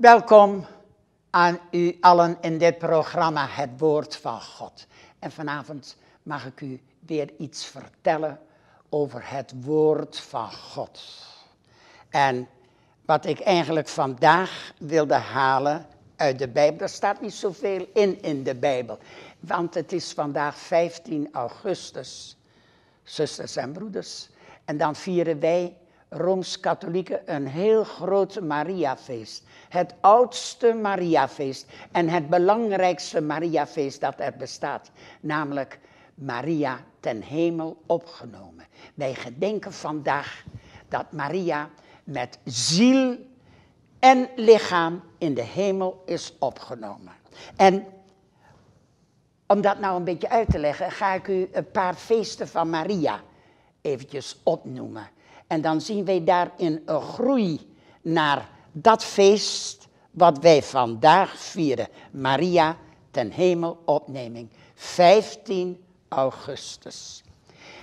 Welkom aan u allen in dit programma Het Woord van God. En vanavond mag ik u weer iets vertellen over het Woord van God. En wat ik eigenlijk vandaag wilde halen uit de Bijbel, er staat niet zoveel in in de Bijbel. Want het is vandaag 15 augustus, zusters en broeders. En dan vieren wij Rooms-Katholieken een heel groot Mariafeest. Het oudste Mariafeest en het belangrijkste Mariafeest dat er bestaat, namelijk Maria ten hemel opgenomen. Wij gedenken vandaag dat Maria met ziel en lichaam in de hemel is opgenomen. En om dat nou een beetje uit te leggen, ga ik u een paar feesten van Maria eventjes opnoemen. En dan zien wij daarin een groei naar dat feest wat wij vandaag vieren. Maria ten hemel opneming, 15 augustus.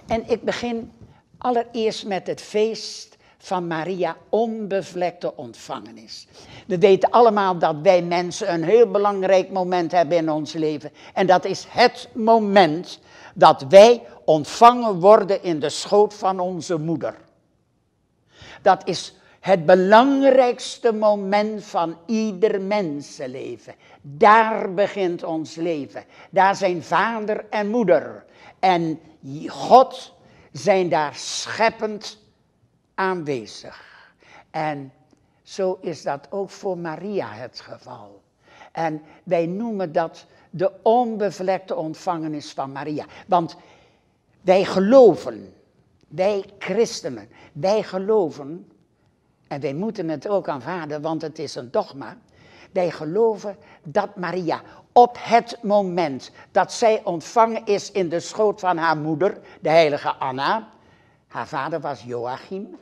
En ik begin allereerst met het feest van Maria onbevlekte ontvangenis. We weten allemaal dat wij mensen een heel belangrijk moment hebben in ons leven. En dat is het moment dat wij ontvangen worden in de schoot van onze moeder. Dat is het belangrijkste moment van ieder mensenleven. Daar begint ons leven. Daar zijn vader en moeder. En God zijn daar scheppend aanwezig. En zo is dat ook voor Maria het geval. En wij noemen dat de onbevlekte ontvangenis van Maria. Want wij geloven wij christenen, wij geloven, en wij moeten het ook aanvaarden, want het is een dogma. Wij geloven dat Maria op het moment dat zij ontvangen is in de schoot van haar moeder, de heilige Anna, haar vader was Joachim,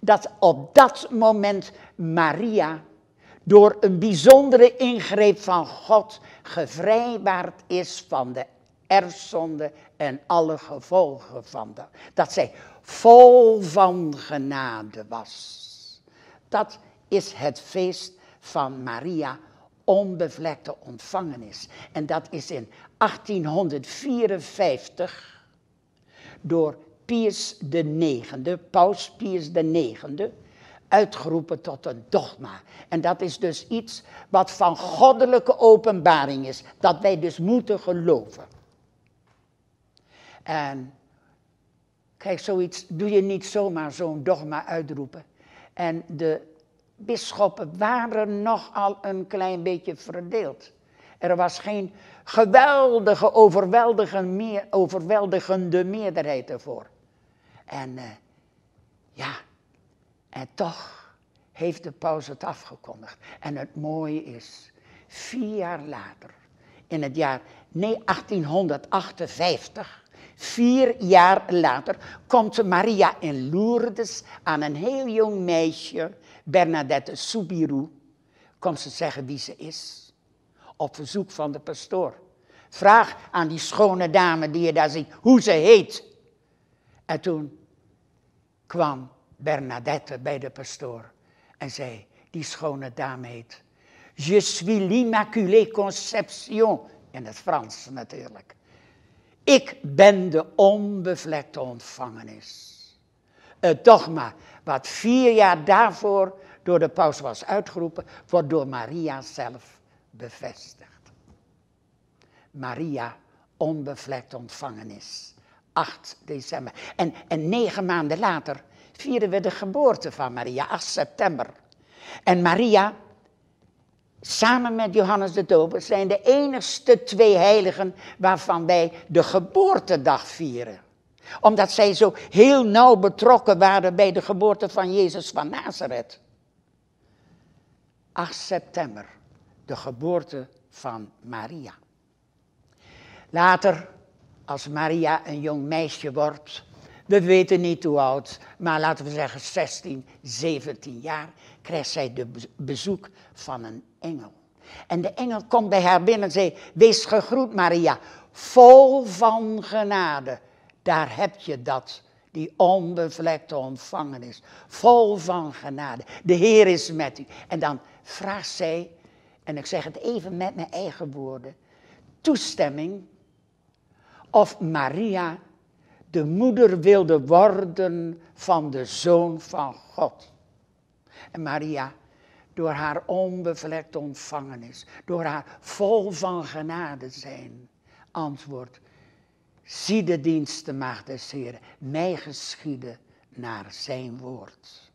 dat op dat moment Maria door een bijzondere ingreep van God gevrijwaard is van de erfzonde en alle gevolgen van dat. Dat zij vol van genade was. Dat is het feest van Maria, onbevlekte ontvangenis. En dat is in 1854 door Pius IX, paus Pius IX, uitgeroepen tot een dogma. En dat is dus iets wat van goddelijke openbaring is, dat wij dus moeten geloven. En kijk, zoiets doe je niet zomaar zo'n dogma uitroepen. En de bisschoppen waren nogal een klein beetje verdeeld. Er was geen geweldige, overweldigende meerderheid ervoor. En eh, ja, en toch heeft de paus het afgekondigd. En het mooie is, vier jaar later, in het jaar 1858, Vier jaar later komt Maria in Lourdes aan een heel jong meisje, Bernadette Soubirou, komt ze zeggen wie ze is, op verzoek van de pastoor. Vraag aan die schone dame die je daar ziet hoe ze heet. En toen kwam Bernadette bij de pastoor en zei, die schone dame heet. Je suis l'Immaculée Conception, in het Frans natuurlijk. Ik ben de onbevlekte ontvangenis. Het dogma wat vier jaar daarvoor door de paus was uitgeroepen, wordt door Maria zelf bevestigd. Maria, onbevlekte ontvangenis. 8 december. En, en negen maanden later vieren we de geboorte van Maria, 8 september. En Maria samen met Johannes de Doper, zijn de enigste twee heiligen waarvan wij de geboortedag vieren. Omdat zij zo heel nauw betrokken waren bij de geboorte van Jezus van Nazareth. 8 september, de geboorte van Maria. Later, als Maria een jong meisje wordt, we weten niet hoe oud, maar laten we zeggen 16, 17 jaar, krijgt zij de bezoek van een engel. En de engel komt bij haar binnen en zegt, wees gegroet Maria, vol van genade. Daar heb je dat, die onbevlekte ontvangenis, vol van genade. De Heer is met u. En dan vraagt zij, en ik zeg het even met mijn eigen woorden, toestemming of Maria de moeder wilde worden van de Zoon van God. En Maria, door haar onbevlekt ontvangenis, door haar vol van genade zijn, antwoord, zie de dienstenmaagd des Heren, mij geschieden naar zijn woord.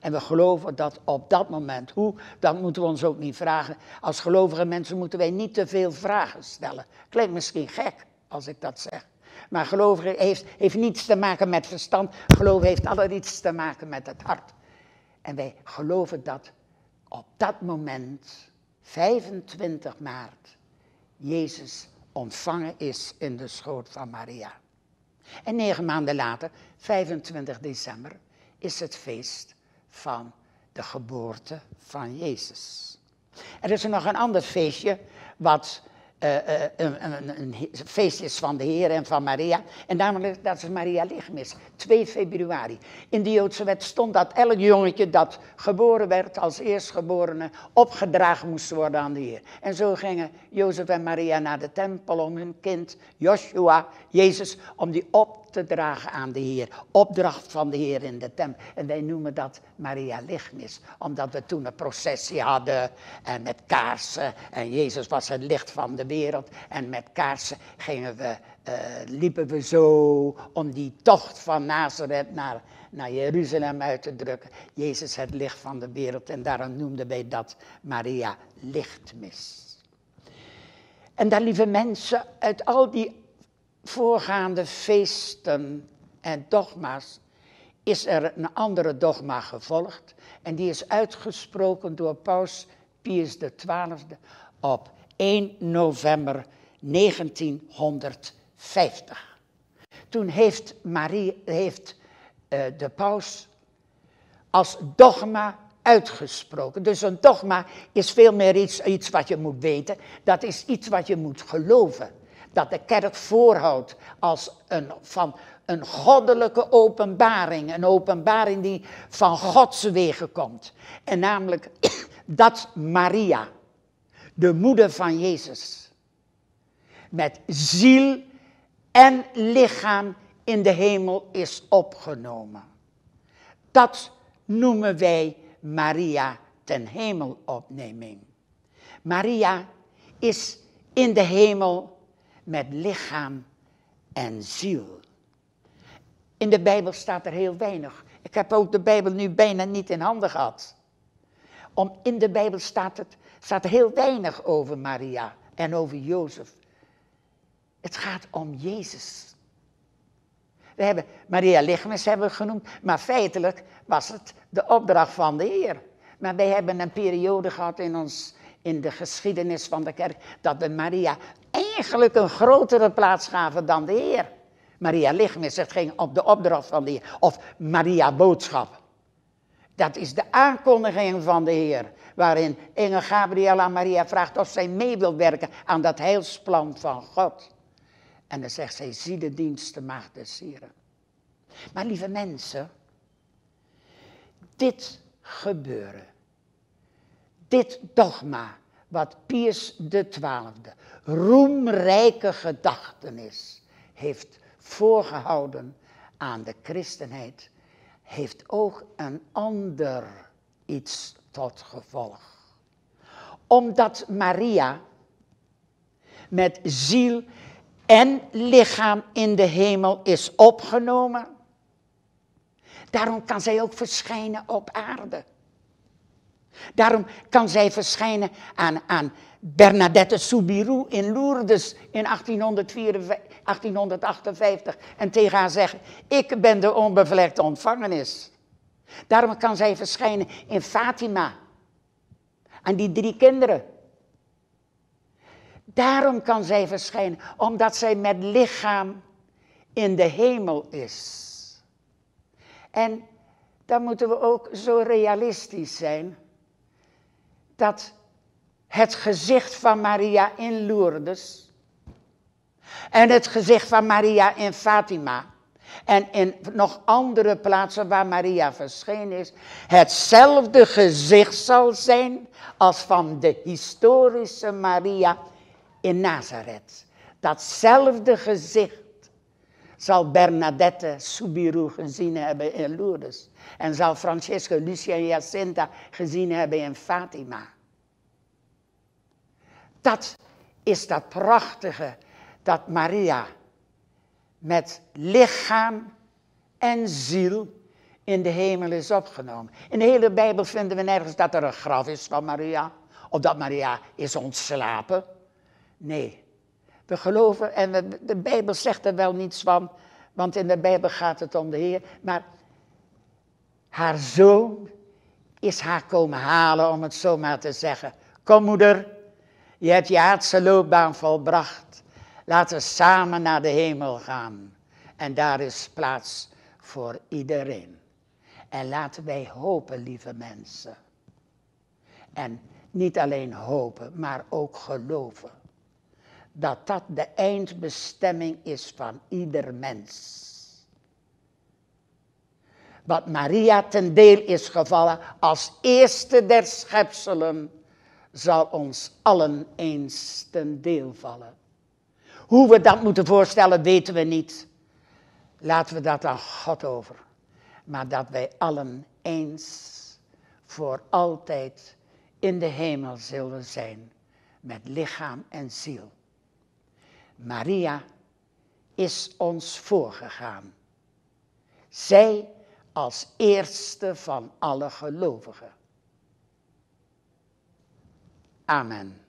En we geloven dat op dat moment, hoe, dat moeten we ons ook niet vragen. Als gelovige mensen moeten wij niet te veel vragen stellen. Klinkt misschien gek als ik dat zeg. Maar geloof heeft, heeft niets te maken met verstand. Geloof heeft altijd iets te maken met het hart. En wij geloven dat op dat moment, 25 maart, Jezus ontvangen is in de schoot van Maria. En negen maanden later, 25 december, is het feest van de geboorte van Jezus. Er is er nog een ander feestje wat eh, eh, een, een, feest is van de Heer en van Maria. En namelijk dat is Maria Lichtmis, 2 februari. In de Joodse wet stond dat elk jongetje dat geboren werd als eerstgeborene opgedragen moest worden aan de Heer. En zo gingen Jozef en Maria naar de tempel om hun kind, Joshua, Jezus, om die op te dragen aan de Heer. Opdracht van de Heer in de tempel. En wij noemen dat Maria Lichtmis. Omdat we toen een processie hadden en met kaarsen. En Jezus was het licht van de wereld. En met kaarsen gingen we, eh, liepen we zo om die tocht van Nazareth naar, naar Jeruzalem uit te drukken. Jezus het licht van de wereld. En daarom noemden wij dat Maria Lichtmis. En daar, lieve mensen, uit al die voorgaande feesten en dogma's is er een andere dogma gevolgd. En die is uitgesproken door paus Pius XII op 1 november 1950. Toen heeft, Marie, heeft eh, de paus als dogma uitgesproken. Dus een dogma is veel meer iets, iets wat je moet weten. Dat is iets wat je moet geloven dat de kerk voorhoudt als een, van een goddelijke openbaring. Een openbaring die van Gods wegen komt. En namelijk dat Maria, de moeder van Jezus, met ziel en lichaam in de hemel is opgenomen. Dat noemen wij Maria ten hemelopneming. Maria is in de hemel met lichaam en ziel. In de Bijbel staat er heel weinig. Ik heb ook de Bijbel nu bijna niet in handen gehad. Om, in de Bijbel staat, het, staat heel weinig over Maria en over Jozef. Het gaat om Jezus. We hebben Maria Lichmes hebben we genoemd, maar feitelijk was het de opdracht van de Heer. Maar wij hebben een periode gehad in, ons, in de geschiedenis van de kerk dat de Maria eigenlijk een grotere plaats gaven dan de Heer. Maria Lichtmis, het ging op de opdracht van de Heer. Of Maria Boodschap. Dat is de aankondiging van de Heer. Waarin engel Gabriel aan Maria vraagt of zij mee wil werken aan dat heilsplan van God. En dan zegt zij, zie de dienst de maagd des Maar lieve mensen, dit gebeuren, dit dogma, wat Pius XII roemrijke gedachtenis heeft voorgehouden aan de christenheid, heeft ook een ander iets tot gevolg. Omdat Maria met ziel en lichaam in de hemel is opgenomen, daarom kan zij ook verschijnen op aarde. Daarom kan zij verschijnen aan, aan Bernadette Soubirous in Lourdes in 1858 en tegen haar zeggen: Ik ben de onbevlekte ontvangenis. Daarom kan zij verschijnen in Fatima aan die drie kinderen. Daarom kan zij verschijnen, omdat zij met lichaam in de hemel is. En dan moeten we ook zo realistisch zijn dat het gezicht van Maria in Lourdes en het gezicht van Maria in Fatima en in nog andere plaatsen waar Maria verschenen is, hetzelfde gezicht zal zijn als van de historische Maria in Nazareth. Datzelfde gezicht zal Bernadette Subiru gezien hebben in Lourdes. En zal Francesca Lucia en Jacinta gezien hebben in Fatima. Dat is dat prachtige dat Maria met lichaam en ziel in de hemel is opgenomen. In de hele Bijbel vinden we nergens dat er een graf is van Maria. Of dat Maria is ontslapen. Nee, we geloven, en de, Bijbel zegt er wel niets van, want in de Bijbel gaat het om de Heer. Maar haar zoon is haar komen halen, om het zo maar te zeggen. Kom moeder, je hebt je aardse loopbaan volbracht. Laten we samen naar de hemel gaan. En daar is plaats voor iedereen. En laten wij hopen, lieve mensen. En niet alleen hopen, maar ook geloven dat dat de eindbestemming is van ieder mens. Wat Maria ten deel is gevallen als eerste der schepselen, zal ons allen eens ten deel vallen. Hoe we dat moeten voorstellen, weten we niet. Laten we dat aan God over. Maar dat wij allen eens voor altijd in de hemel zullen zijn met lichaam en ziel. Maria is ons voorgegaan. Zij als eerste van alle gelovigen. Amen.